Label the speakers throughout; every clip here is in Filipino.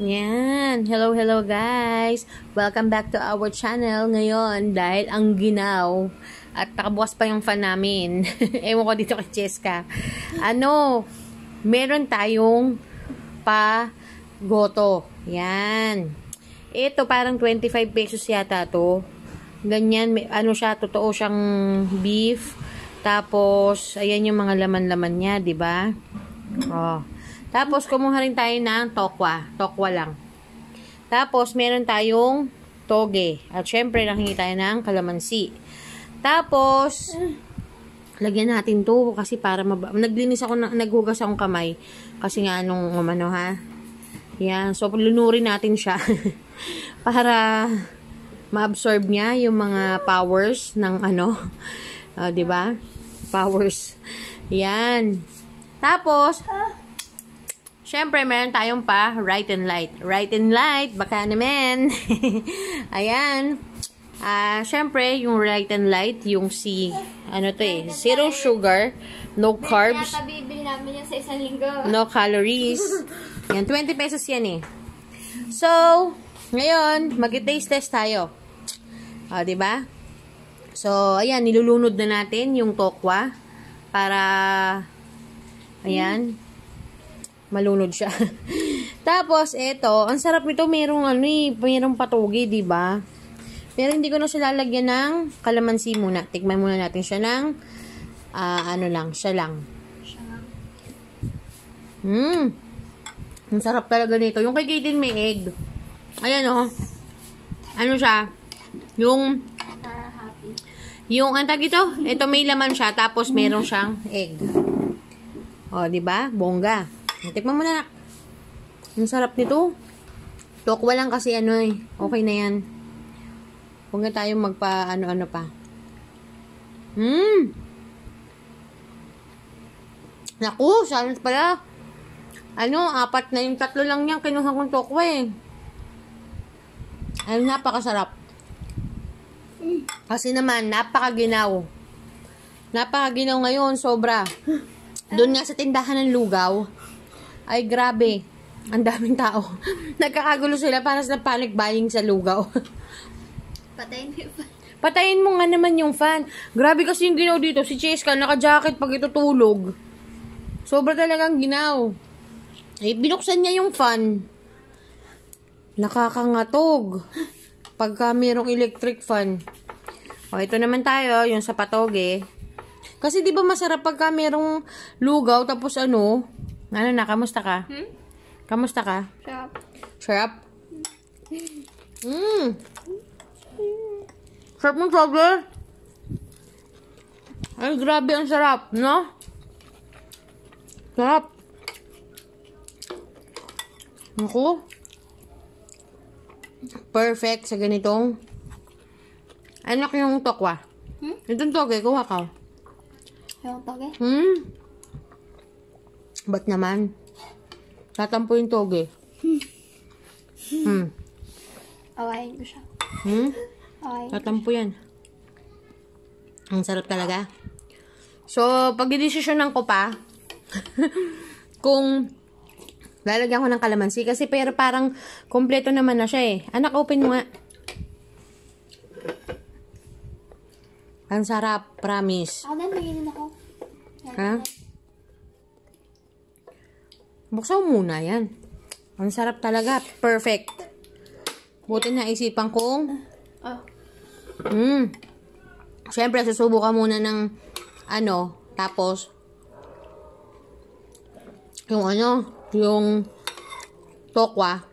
Speaker 1: Yan. Hello, hello guys. Welcome back to our channel ngayon dahil ang ginaw at nakabukas pa yung fan namin. Ewan ko dito kay Cheska. Ano, meron tayong pa goto. Yan. Ito parang 25 pesos yata to. Ganyan, may, ano siya, totoo siyang beef. Tapos, ayan yung mga laman-laman niya, di ba? Oh. Tapos, kumuha rin tayo ng tokwa. Tokwa lang. Tapos, meron tayong toge. At syempre, nakingi tayo ng kalamansi. Tapos, lagyan natin to kasi para mab- naglinis ako, na, naghugas akong kamay. Kasi nga, nung umano ha. Yan. So, lunurin natin siya. para ma-absorb niya yung mga powers ng ano, uh, 'di ba? Powers. Yan. Tapos Siyempre, meron tayong pa right and light. Right and light, baka naman. Ayan. Ah, uh, syempre, yung right and light, yung si ano to eh, zero sugar, no carbs. Kaya bibili namin yan sa isang linggo. No calories. Yan, 20 pesos yan eh. So, ngayon, mag-taste test tayo. O, ah, ba? Diba? So, ayan, nilulunod na natin yung tokwa para, ayan, mm malunod siya. Tapos, eto, ang sarap nito, merong ano eh, merong patugi, ba diba? Pero hindi ko na siya lalagyan ng kalamansi muna. Tikman muna natin siya ng, uh, ano lang, siya lang. Mmm. Ang sarap talaga nito. Yung kay Kaden may egg. Ayan o. Oh. Ano siya? Yung, yung, ang tag ito, ito may laman siya, tapos meron siyang egg. O, oh, di ba? Bongga. Tikman mo na. Ang sarap nito. Tokwa lang kasi ano eh. Okay na yan. Huwag na tayong magpa ano-ano pa. Mmm! Naku, silence pala. Ano, apat na yung tatlo lang yan. Kinuha kong tokwa eh. Ay, napakasarap. Kasi naman, napakaginaw. Napakaginaw ngayon, sobra. Doon nga sa tindahan ng lugaw, ay, grabe. Ang daming tao. Nagkakagulo sila para sa panic buying sa lugaw. Patayin mo yung fan. Patayin mo nga naman yung fan. Grabe kasi yung ginaw dito. Si Cheska, naka-jacket pag itutulog. Sobra talagang ginaw. Eh, binuksan niya yung fan. Nakakangatog. Pagka mayroong electric fan. O, ito naman tayo, yung sa patoge. Eh. Kasi di ba masarap pagka merong lugaw tapos ano, ano na, kamusta ka? Hmm? Kamusta ka? Sarap. Sarap? Mmm! Sarap mo sobe! Ay, grabe ang sarap, no? Sarap! Ako? Perfect sa ganitong anak yung tokwa. Hmm? Itong toge, kuha ka. Yung toge? Hmm? Ba't naman? Tatampo yung toge. Hmm. Awayin ko siya. Hmm? Awayin Tatampo yan. Ang sarap talaga. So, pag pagdidesisyonan ko pa, kung lalagyan ko ng kalamansi, kasi pero parang kompleto naman na siya eh. Anak, open mo nga. Ang sarap, promise. Ako na, pagigin ako. Ha? Buksan mo muna yan. Ang sarap talaga. Perfect. Buti na isipan kong. Oh. Ah. Mm. Siyempre, susubo muna ng ano, tapos yung ano, yung tokwa.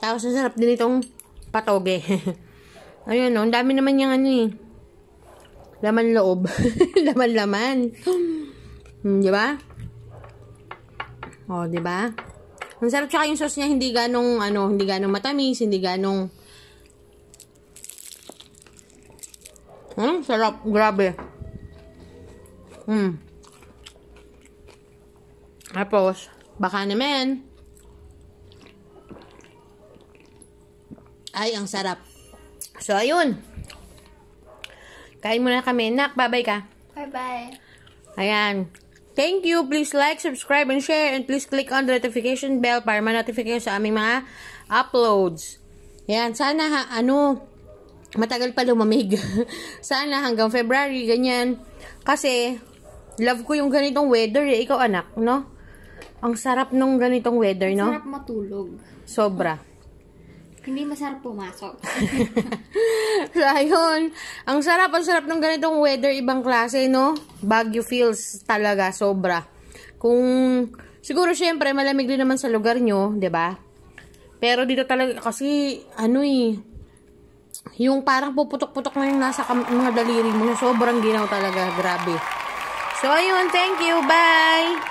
Speaker 1: Tapos ang sarap din itong patoge. Ayun, no? Oh, ang dami naman yung ano eh. Laman loob. Laman-laman. hmm, di ba? Oh, 'di ba? Ang sarap tsaka yung sauce niya hindi ganong ano, hindi ganong matamis, hindi ganong Hmm, sarap, grabe. Hmm. Tapos, baka naman. Ay, ang sarap. So, ayun. Kain muna kami. Nak, bye-bye ka. Bye-bye. Ayan. Thank you. Please like, subscribe, and share. And please click on the notification bell para ma-notification sa aming mga uploads. Yan. Sana ha, ano, matagal pa lumamig. Sana hanggang February, ganyan. Kasi, love ko yung ganitong weather eh. Ikaw anak, no? Ang sarap nung ganitong weather, no? Sarap matulog. Sobra. Hindi masarap pumasok. so, ayun. Ang sarap, ang sarap ng ganitong weather, ibang klase, no? Baguio feels talaga, sobra. Kung, siguro syempre, malamig din naman sa lugar nyo, ba diba? Pero dito talaga, kasi, ano eh, yung parang puputok-putok na yung nasa mga daliri mo, sobrang ginaw talaga, grabe. So, ayun, thank you, bye!